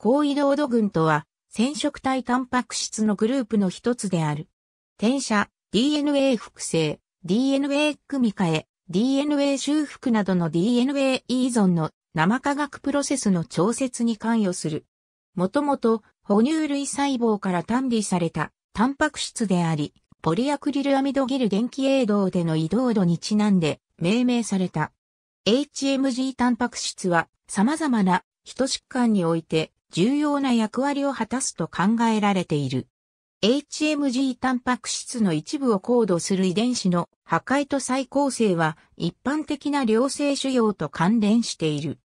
高緯度土群とは、染色体タンパク質のグループの一つである。転写、DNA 複製、DNA 組み換え、DNA 修復などの DNA 依存の生化学プロセスの調節に関与する。もともと、哺乳類細胞から単離されたタンパク質であり、ポリアクリルアミドギル電気栄動での移動度にちなんで命名された。HMG タンパク質は様々な人疾患において重要な役割を果たすと考えられている。HMG タンパク質の一部を高度する遺伝子の破壊と再構成は一般的な良性腫瘍と関連している。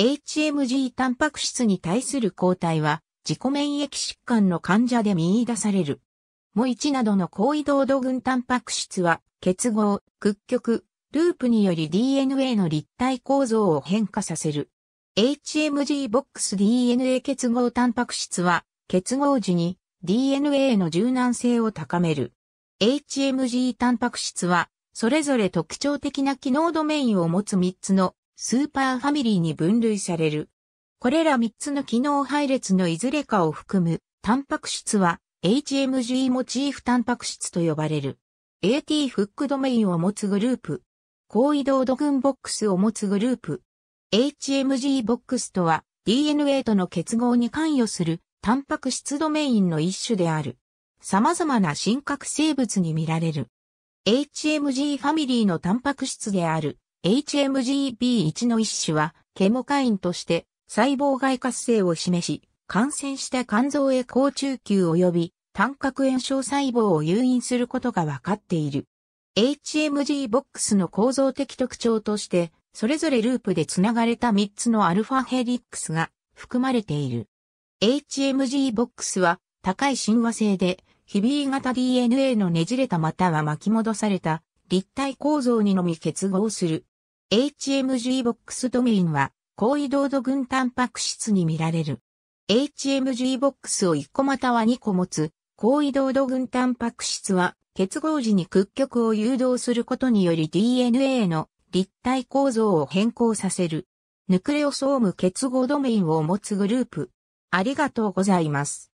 HMG タンパク質に対する抗体は自己免疫疾患の患者で見出される。も1などの高移動度群タンパク質は結合、屈曲、ループにより DNA の立体構造を変化させる。HMG ボックス DNA 結合タンパク質は結合時に DNA の柔軟性を高める。HMG タンパク質はそれぞれ特徴的な機能ドメインを持つ3つのスーパーファミリーに分類される。これら3つの機能配列のいずれかを含むタンパク質は HMG モチーフタンパク質と呼ばれる。AT フックドメインを持つグループ。高移動度群ボックスを持つグループ。HMG ボックスとは DNA との結合に関与するタンパク質ドメインの一種である。様々な真核生物に見られる。HMG ファミリーのタンパク質である HMGB1 の一種はケモカインとして細胞外活性を示し、感染した肝臓へ好中球及び単核炎症細胞を誘引することが分かっている。HMG ボックスの構造的特徴としてそれぞれループで繋がれた3つのアルファヘリックスが含まれている。HMG ボックスは高い親和性で、ヒビー型 DNA のねじれたまたは巻き戻された立体構造にのみ結合する。HMG ボックスドメインは高移動度群タンパク質に見られる。HMG ボックスを1個または2個持つ高移動度群タンパク質は結合時に屈曲を誘導することにより DNA の立体構造を変更させる。ヌクレオソーム結合ドメインを持つグループ。ありがとうございます。